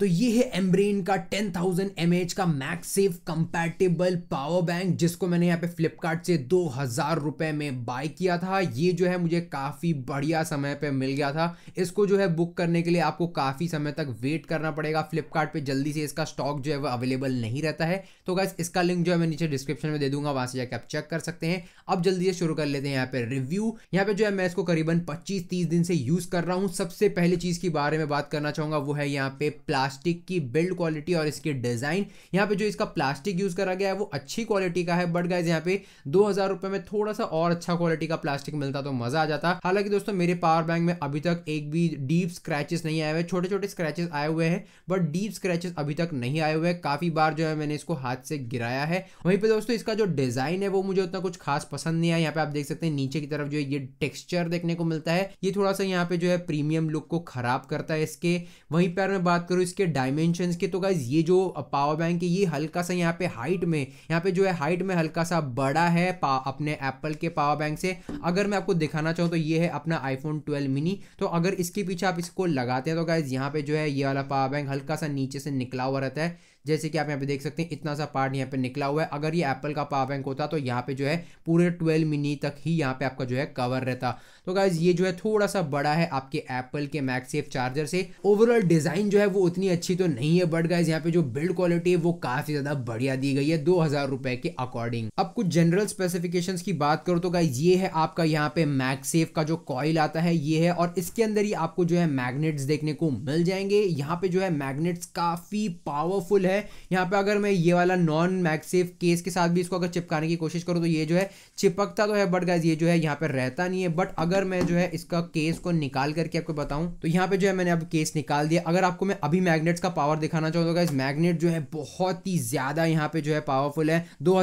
तो ये है एमब्रेन का 10,000 थाउजेंड का मैक्सेव कंपैटिबल पावर बैंक जिसको मैंने यहाँ पे फ्लिपकार्ट से दो हज़ार रुपये में बाय किया था ये जो है मुझे काफ़ी बढ़िया समय पे मिल गया था इसको जो है बुक करने के लिए आपको काफ़ी समय तक वेट करना पड़ेगा फ्लिपकार्ट पे जल्दी से इसका स्टॉक जो है वह अवेलेबल नहीं रहता है तो गैस इसका लिंक जो है मैं नीचे डिस्क्रिप्शन में दे दूंगा वहाँ से जाकर आप चेक कर सकते हैं अब जल्दी से शुरू कर लेते हैं यहाँ पे रिव्यू यहाँ पे जो है मैं इसको करीबन पच्चीस तीस दिन से यूज़ कर रहा हूँ सबसे पहले चीज़ के बारे में बात करना चाहूँगा वो है यहाँ पे प्लास्टिक प्लास्टिक की बिल्ड क्वालिटी और इसके डिज़ाइन यहाँ पे जो इसका प्लास्टिक यूज़ करा गया है वो अच्छी क्वालिटी का है बट गाइज यहाँ पे दो हज़ार रुपये में थोड़ा सा और अच्छा क्वालिटी का प्लास्टिक मिलता तो मज़ा आ जाता हालांकि दोस्तों मेरे पावर बैंक में अभी तक एक भी डीप स्क्रैचेस नहीं आए हुए छोटे छोटे स्क्रैचेस आए हुए हैं बट डीप स्क्रैचेस अभी तक नहीं आए हुए काफ़ी बार जो है मैंने इसको हाथ से गिराया है वहीं पर दोस्तों इसका जो डिज़ाइन है वो मुझे उतना कुछ खास पसंद नहीं आया यहाँ पे आप देख सकते हैं नीचे की तरफ जो है ये टेक्स्चर देखने को मिलता है ये थोड़ा सा यहाँ पे जो है प्रीमियम लुक को खराब करता है इसके वहीं पर मैं बात करूँ इसके डायमेंशन के तो गाइज ये जो पावर uh, बैंक है ये हल्का सा यहाँ पे हाइट में यहाँ पे जो है हाइट में हल्का सा बड़ा है अपने एप्पल के पावर बैंक से अगर मैं आपको दिखाना चाहूँ तो ये है अपना आईफोन ट्वेल्व मिनी तो अगर इसके पीछे आप इसको लगाते हैं तो गाइज यहाँ पे जो है ये वाला पावर बैंक हल्का सा नीचे से निकला हुआ रहता है जैसे कि आप यहाँ पे देख सकते हैं इतना सा पार्ट यहाँ पे निकला हुआ है अगर ये एप्पल का पावर बैंक होता तो यहाँ पे जो है पूरे ट्वेल्व मिनी तक ही यहाँ पे आपका जो है कवर रहता तो गाइज ये जो है थोड़ा सा बड़ा है आपके एप्पल के मैक्सेफ चार्जर से ओवरऑल डिजाइन जो है वो उतनी अच्छी तो नहीं है बट गाइज यहाँ पे जो बिल्ड क्वालिटी है वो काफी ज्यादा बढ़िया दी गई है दो हजार रुपए के अकॉर्डिंग अब कुछ जनरल स्पेसिफिकेशन की बात करो तो गाइज ये है आपका यहाँ पे मैक्सेफ का जो कॉइल आता है ये है और इसके अंदर ही आपको जो है मैग्नेट्स देखने को मिल जाएंगे यहाँ पे जो है मैग्नेट्स काफी पावरफुल है है यहाँ पे अगर मैं ये वाला नॉन मैक्सिफ केस के साथ भी इसको अगर चिपकाने की कोशिश करूँ तो ये जो है चिपकता तो है बट गाइज ये जो है यहाँ पे रहता नहीं है बट अगर मैं जो है इसका केस को निकाल करके आपको बताऊँ तो यहाँ पे जो है मैंने अब केस निकाल दिया अगर आपको मैं अभी मैगनेट्स का पावर दिखाना चाहूँ तो गाइज मैगनेट जो है बहुत ही ज़्यादा यहाँ पे जो है पावरफुल है दो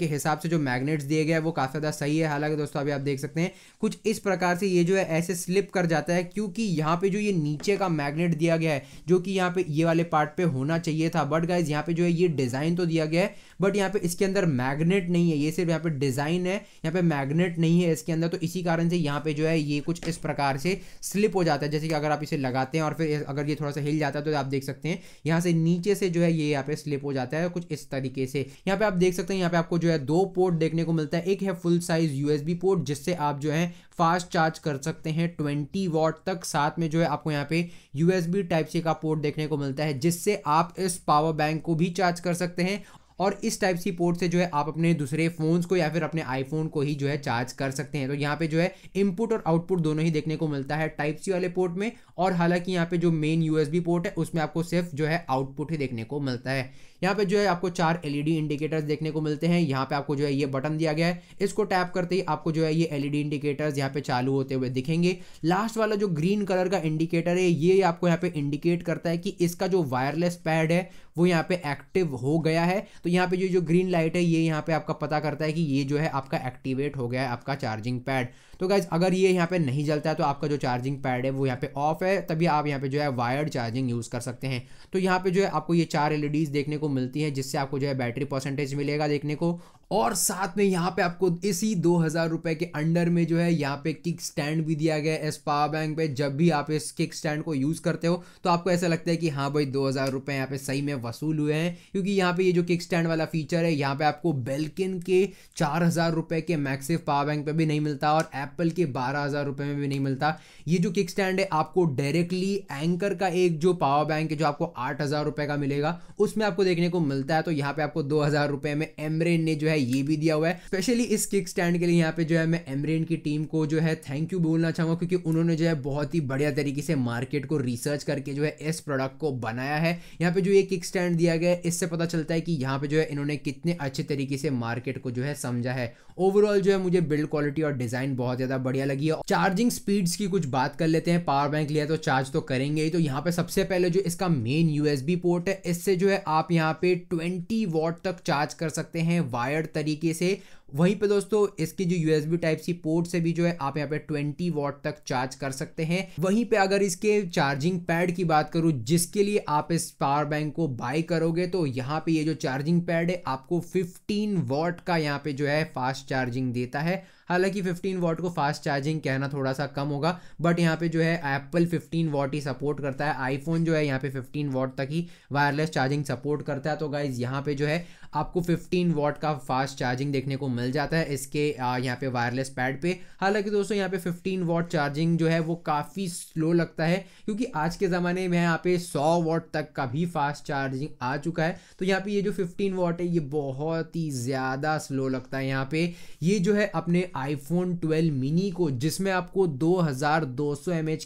के हिसाब से जो मैग्नेट्स दिए गए वो काफ़ी ज़्यादा सही है हालांकि दोस्तों अभी आप देख सकते हैं कुछ इस प्रकार से ये जो है ऐसे स्लिप कर जाता है क्योंकि यहाँ पे जो ये नीचे का मैग्नेट दिया गया है जो कि यहाँ पे ये वाले पार्ट पे होना चाहिए था बट गाइज गाइज यहाँ पे जो है ये डिज़ाइन तो दिया गया है बट यहाँ पे इसके अंदर मैग्नेट नहीं है ये सिर्फ यहाँ पे डिज़ाइन है यहाँ पे मैग्नेट नहीं है इसके अंदर तो इसी कारण से यहाँ पे जो है ये कुछ इस प्रकार से स्लिप हो जाता है जैसे कि अगर आप इसे लगाते हैं और फिर अगर ये थोड़ा सा हिल जाता है तो आप देख सकते हैं यहाँ से नीचे से जो है ये यहाँ पे स्लिप हो जाता है कुछ इस तरीके से यहाँ पे आप देख सकते हैं यहाँ पे आपको जो है दो पोर्ट देखने को मिलता है एक है फुल साइज यू पोर्ट जिससे आप जो है फास्ट चार्ज कर सकते हैं ट्वेंटी वॉट तक साथ में जो है आपको यहाँ पे यूएसबी टाइप सी का पोर्ट देखने को मिलता है जिससे आप इस पावर बैंक को भी चार्ज कर सकते हैं और इस टाइप सी पोर्ट से जो है आप अपने दूसरे फ़ोन्स को या फिर अपने आईफोन को ही जो है चार्ज कर सकते हैं तो यहाँ पे जो है इनपुट और आउटपुट दोनों ही देखने को मिलता है टाइप सी वाले पोर्ट में और हालांकि यहाँ पे जो मेन यूएसबी पोर्ट है उसमें आपको सिर्फ जो है आउटपुट ही देखने को मिलता है यहाँ पे जो है आपको चार एलईडी इंडिकेटर्स देखने को मिलते हैं यहाँ पे आपको जो है ये बटन दिया गया है इसको टैप करते ही आपको जो है ये एलईडी इंडिकेटर्स यहाँ पे चालू होते हुए दिखेंगे लास्ट वाला जो ग्रीन कलर का इंडिकेटर है ये आपको यहाँ पे इंडिकेट करता है कि इसका जो वायरलेस पैड है वो यहाँ पे एक्टिव हो गया है तो यहाँ पे जो जो ग्रीन लाइट है ये यहाँ पे आपका पता करता है कि ये जो है आपका एक्टिवेट हो गया है आपका चार्जिंग पैड तो गाइज अगर ये यहाँ पे नहीं जलता है तो आपका जो चार्जिंग पैड है वो यहाँ पे ऑफ है तभी आप यहाँ पे जो है वायर्ड चार्जिंग यूज़ कर सकते हैं तो यहाँ पे जो है आपको ये चार एलईडीज़ देखने को मिलती है जिससे आपको जो है बैटरी परसेंटेज मिलेगा देखने को और साथ में यहाँ पे आपको इसी दो हज़ार रुपये के अंडर में जो है यहाँ पे किक स्टैंड भी दिया गया है एस पावर बैंक पे जब भी आप इस किक स्टैंड को यूज़ करते हो तो आपको ऐसा लगता है कि हाँ भाई दो हज़ार रुपये यहाँ पे सही में वसूल हुए हैं क्योंकि यहाँ पे ये जो किक स्टैंड वाला फीचर है यहाँ पे आपको बेल्किन के चार हज़ार रुपये के मैक्सिफ पावर बैंक पे भी नहीं मिलता और एप्पल के बारह हज़ार रुपये में भी नहीं मिलता ये जो किक स्टैंड है आपको डायरेक्टली एंकर का एक जो पावर बैंक है जो आपको आठ हज़ार रुपये का मिलेगा उसमें आपको देखने को मिलता है तो यहाँ पे आपको दो हज़ार रुपये में एमरेन ने जो है है ये भी दिया हुआ है स्पेशली इस किक स्टैंड के लिए यहाँ पे जो है मैं एमरेन की टीम को जो है थैंक यू बोलना चाहूंगा क्योंकि उन्होंने जो है बहुत ही बढ़िया तरीके से मार्केट को रिसर्च करके जो है इस प्रोडक्ट को बनाया है यहाँ पे जो ये किक स्टैंड दिया गया है इससे पता चलता है कि यहाँ पे जो है इन्होंने कितने अच्छे तरीके से मार्केट को जो है समझा है ओवरऑल जो है मुझे बिल्ड क्वालिटी और डिजाइन बहुत ज्यादा बढ़िया लगी है चार्जिंग स्पीड्स की कुछ बात कर लेते हैं पावर बैंक लिया तो चार्ज तो करेंगे ही तो यहाँ पे सबसे पहले जो इसका मेन यूएसबी पोर्ट है इससे जो है आप यहाँ पे 20 वॉट तक चार्ज कर सकते हैं वायर तरीके से वहीं पे दोस्तों इसके जो यूएसबी टाइप सी पोर्ट से भी जो है आप यहाँ पे ट्वेंटी वॉट तक चार्ज कर सकते हैं वहीं पे अगर इसके चार्जिंग पैड की बात करूँ जिसके लिए आप इस पावर बैंक को बाय करोगे तो यहाँ पे ये जो चार्जिंग पैड है आपको फिफ्टीन वॉट का यहाँ पे जो है फास्ट चार्जिंग देता है हालांकि 15 वॉट को फास्ट चार्जिंग कहना थोड़ा सा कम होगा बट यहाँ पे जो है एप्पल 15 वॉट ही सपोर्ट करता है आईफोन जो है यहाँ पे 15 वॉट तक ही वायरलेस चार्जिंग सपोर्ट करता है तो गाइज यहाँ पे जो है आपको 15 वॉट का फास्ट चार्जिंग देखने को मिल जाता है इसके यहाँ पे वायरलेस पैड पे हालांकि दोस्तों यहाँ पे 15 वॉट चार्जिंग जो है वो काफ़ी स्लो लगता है क्योंकि आज के ज़माने में यहाँ पे 100 वॉट तक का भी फास्ट चार्जिंग आ चुका है तो यहाँ पे ये जो 15 वॉट है ये बहुत ही ज़्यादा स्लो लगता है यहाँ पे ये जो है अपने आईफोन ट्वेल्व मिनी को जिसमें आपको दो हज़ार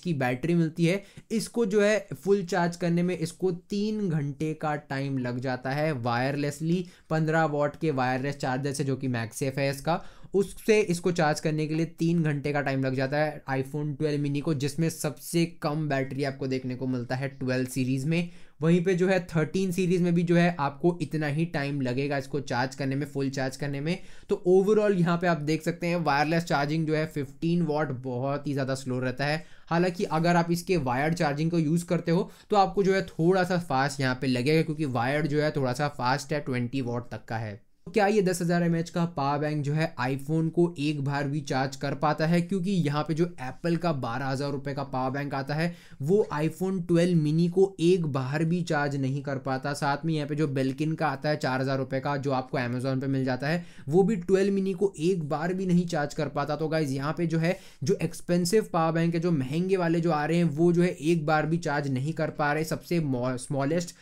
की बैटरी मिलती है इसको जो है फुल चार्ज करने में इसको तीन घंटे का टाइम लग जाता है वायरलेसली पंद्रह वॉट के वायरलेस चार्जर से जो कि मैक्स सेफ है इसका उससे इसको चार्ज करने के लिए तीन घंटे का टाइम लग जाता है आईफोन 12 मिनी को जिसमें सबसे कम बैटरी आपको देखने को मिलता है 12 सीरीज़ में वहीं पे जो है 13 सीरीज़ में भी जो है आपको इतना ही टाइम लगेगा इसको चार्ज करने में फुल चार्ज करने में तो ओवरऑल यहाँ पे आप देख सकते हैं वायरलेस चार्जिंग जो है फिफ्टीन वॉट बहुत ही ज़्यादा स्लो रहता है हालांकि अगर आप इसके वायर्ड चार्जिंग को यूज़ करते हो तो आपको जो है थोड़ा सा फास्ट यहाँ पर लगेगा क्योंकि वायर्ड जो है थोड़ा सा फास्ट है ट्वेंटी वॉट तक का है तो क्या ये दस हज़ार एम का पावर बैंक जो है आईफोन को एक बार भी चार्ज कर पाता है क्योंकि यहाँ पे जो एप्पल का बारह हज़ार रुपए का पावर बैंक आता है वो आईफोन 12 मिनी को एक बार भी चार्ज नहीं कर पाता साथ में यहाँ पे जो बेल्किन का आता है चार हज़ार रुपए का जो आपको अमेजोन पे मिल जाता है वो भी ट्वेल्व मिनी को एक बार भी नहीं चार्ज कर पाता तो गाइज़ यहाँ पे जो है जो एक्सपेंसिव पावर बैंक है जो महंगे वाले जो आ रहे हैं वो जो है एक बार भी चार्ज नहीं कर पा रहे सबसे स्मॉलेस्ट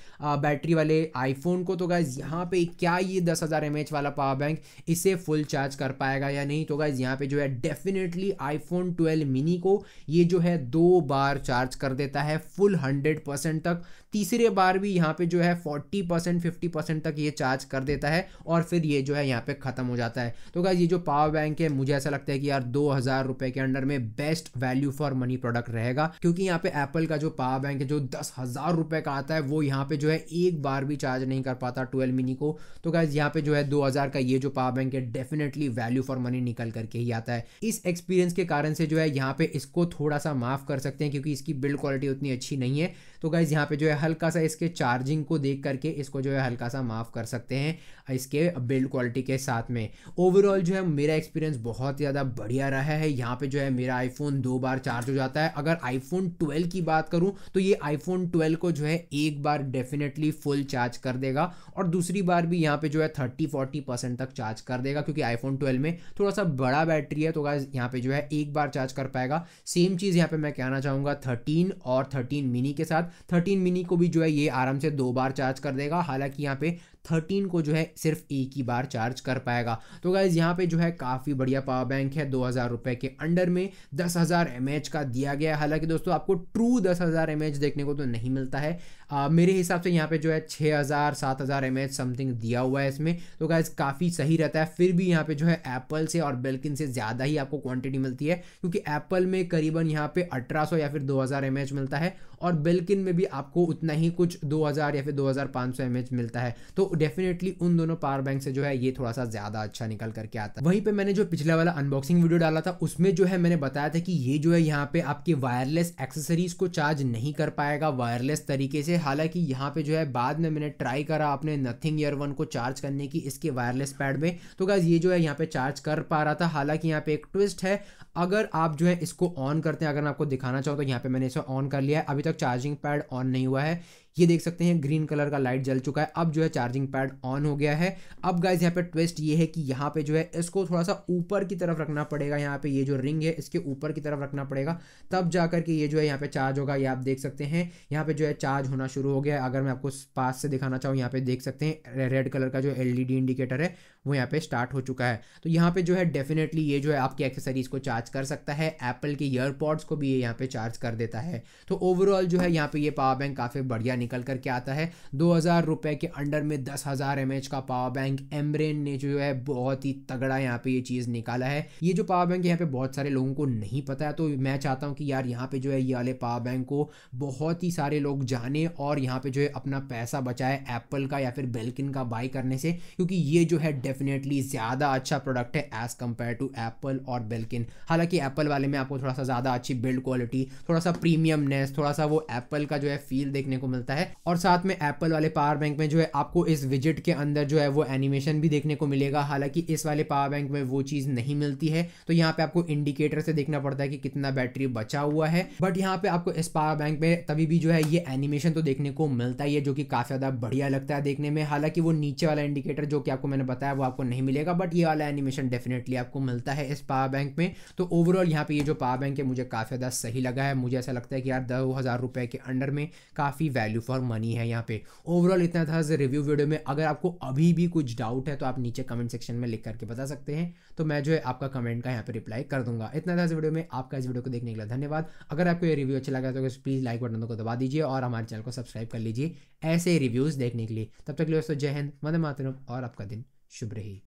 बैटरी वाले आईफोन को तो गाइज़ यहाँ पे क्या ये दस हज़ार एम वाला पावर बैंक इसे फुल चार्ज कर पाएगा या नहीं तो गाइज यहाँ पे जो है डेफिनेटली आईफोन 12 मिनी को ये जो है दो बार चार्ज कर देता है फुल 100 तक तीसरे बार भी यहाँ पे जो है 40 परसेंट फिफ्टी परसेंट तक ये चार्ज कर देता है और फिर ये जो है यहाँ पे ख़त्म हो जाता है तो गाइज ये जो पावर बैंक है मुझे ऐसा लगता है कि यार दो हज़ार रुपये के अंडर में best value for money product रहेगा क्योंकि यहाँ पे एप्पल का जो पावर बैंक है जो दस हज़ार रुपये का आता है वो यहाँ पे जो है एक बार भी चार्ज नहीं कर पाता ट्वेल्व मिनी को तो गाइज यहाँ पे जो है है हजार का ये जो पावर बैंक है डेफिनेटली वैल्यू फॉर मनी निकल करके ही आता है इस एक्सपीरियंस के कारण से जो है यहाँ पे इसको थोड़ा सा माफ कर सकते हैं क्योंकि इसकी बिल्ड क्वालिटी उतनी अच्छी नहीं है तो गाइज़ यहाँ पे जो है हल्का सा इसके चार्जिंग को देख करके इसको जो है हल्का सा माफ़ कर सकते हैं इसके बिल्ड क्वालिटी के साथ में ओवरऑल जो है मेरा एक्सपीरियंस बहुत ज़्यादा बढ़िया रहा है यहाँ पे जो है मेरा आईफोन दो बार चार्ज हो जाता है अगर आईफोन ट्वेल्व की बात करूँ तो ये आईफोन ट्वेल्व को जो है एक बार डेफिनेटली फुल चार्ज कर देगा और दूसरी बार भी यहाँ पे जो है थर्टी फोर्टी परसेंट तक चार्ज कर देगा क्योंकि आईफोन ट्वेल्व में थोड़ा सा बड़ा बैटरी है तो गाइज यहाँ पे जो है एक बार चार्ज कर पाएगा सेम चीज़ यहाँ पर मैं कहना चाहूँगा थर्टीन और थर्टीन मिनी के साथ थर्टीन मिनी को भी जो है ये आराम से दो बार चार्ज कर देगा हालांकि यहाँ पे थर्टीन को जो है सिर्फ एक ही बार चार्ज कर पाएगा तो गाइज यहाँ पे जो है काफ़ी बढ़िया पावर बैंक है दो हज़ार रुपये के अंडर में दस हज़ार एम एच का दिया गया हालांकि दोस्तों आपको ट्रू दस हज़ार एम एच देखने को तो नहीं मिलता है आ, मेरे हिसाब से यहाँ पे जो है छः हज़ार सात हज़ार एम एच समथिंग दिया हुआ है इसमें तो गाइज काफ़ी सही रहता है फिर भी यहाँ पे जो है एप्पल से और बेल्किन से ज़्यादा ही आपको क्वांटिटी मिलती है क्योंकि एप्पल में करीबन यहाँ पे अठारह सौ या फिर दो एम एच मिलता है और बेल्किन में भी आपको उतना ही कुछ हज़ार या फिर एम एच मिलता है तो डेफिनेटली उन दोनों पावर बैंक से जो है ये थोड़ा सा ज़्यादा अच्छा निकल करके आता है वहीं पे मैंने जो पिछला वाला अनबॉक्सिंग वीडियो डाला था उसमें जो है मैंने बताया था कि ये जो है यहाँ पे आपके वायरलेस एक्सेसरीज को चार्ज नहीं कर पाएगा वायरलेस तरीके से हालांकि यहाँ पे जो है बाद में मैंने ट्राई करा अपने नथिंग ईयर वन को चार्ज करने की इसके वायरलेस पैड में तो गाइज ये जो है यहाँ पे चार्ज कर पा रहा था हालांकि यहाँ पे एक ट्विस्ट है अगर आप जो है इसको ऑन करते हैं अगर मैं आपको दिखाना चाहूँ तो यहाँ पे मैंने इसे ऑन कर लिया है अभी तक चार्जिंग पैड ऑन नहीं हुआ है ये देख सकते हैं ग्रीन कलर का लाइट जल चुका है अब जो है चार्जिंग पैड ऑन हो गया है अब गाइज यहाँ पे ट्विस्ट ये है कि यहाँ पे जो है इसको थोड़ा सा ऊपर की तरफ रखना पड़ेगा यहाँ पे ये जो रिंग है इसके ऊपर की तरफ रखना पड़ेगा तब जाकर के ये जो है यहाँ पे चार्ज होगा ये आप देख सकते हैं यहाँ पे जो है चार्ज होना शुरू हो गया अगर मैं आपको पास से दिखाना चाहूँ यहाँ पे देख सकते हैं रेड कलर का जो एल इंडिकेटर है वो यहाँ पे स्टार्ट हो चुका है तो यहाँ पे जो है डेफिनेटली ये जो है आपकी एक्सेसरीज को चार्ज कर सकता है एप्पल के ईयरपॉड्स को भी ये यहाँ पे चार्ज कर देता है तो ओवरऑल जो है यहाँ पे ये पावर बैंक काफ़ी बढ़िया निकल करके आता है दो हज़ार रुपये के अंडर में दस हज़ार एम एच का पावर बैंक एमरेन ने जो है बहुत ही तगड़ा यहाँ पे ये चीज़ निकाला है ये जो पावर बैंक यहाँ पे बहुत सारे लोगों को नहीं पता है तो मैं चाहता हूँ कि यार यहाँ पे जो है ये वाले पावर बैंक को बहुत ही सारे लोग जाने और यहाँ पे जो है अपना पैसा बचाए एप्पल का या फिर बेल्किन का बाई करने से क्योंकि ये जो है डेफिनेटली ज़्यादा अच्छा प्रोडक्ट है एज़ कम्पेयर टू एप्पल और बेल्किन हालांकि एप्पल वाले में आपको थोड़ा सा ज़्यादा अच्छी बिल्ड क्वालिटी थोड़ा सा प्रीमियमनेस थोड़ा सा वो एप्पल का जो है फील देखने को मिलता है जाता है और साथ में एप्पल वाले पावर बैंक में जो है आपको इस विजिट के अंदर जो है वो एनिमेशन भी देखने को मिलेगा हालांकि इस वाले पावर बैंक में वो चीज़ नहीं मिलती है तो यहाँ पे आपको इंडिकेटर से देखना पड़ता है कि कितना बैटरी बचा हुआ है बट यहाँ पे आपको इस पावर बैंक में तभी भी जो है ये एनिमेशन तो देखने को मिलता ही है जो कि काफ़ी ज़्यादा बढ़िया लगता है देखने में हालांकि वो नीचे वाला इंडिकेटर जो कि आपको मैंने बताया वो आपको नहीं मिलेगा बट ये वाला एनिमेशन डेफिनेटली आपको मिलता है इस पावर बैंक में तो ओवरऑल यहाँ पे ये जो पावर बैंक है मुझे काफ़ी ज़्यादा सही लगा है मुझे ऐसा लगता है कि यार दो हज़ार रुपए के अंडर में काफ़ी वैल्यू वैल्यू फॉर मनी है यहाँ पे ओवरऑल इतना था रिव्यू वीडियो में अगर आपको अभी भी कुछ डाउट है तो आप नीचे कमेंट सेक्शन में लिख करके बता सकते हैं तो मैं जो है आपका कमेंट का यहाँ पे रिप्लाई कर दूंगा इतना था इस वीडियो में आपका इस वीडियो को देखने के लिए धन्यवाद अगर आपको ये रिव्यू अच्छा लगा तो प्लीज़ लाइक बटन को दबा दीजिए और हमारे चैनल को सब्सक्राइब कर लीजिए ऐसे रिव्यूज़ देखने के लिए तब तक लिए दोस्तों जय हिंद मदे मातरम और आपका दिन शुभ रही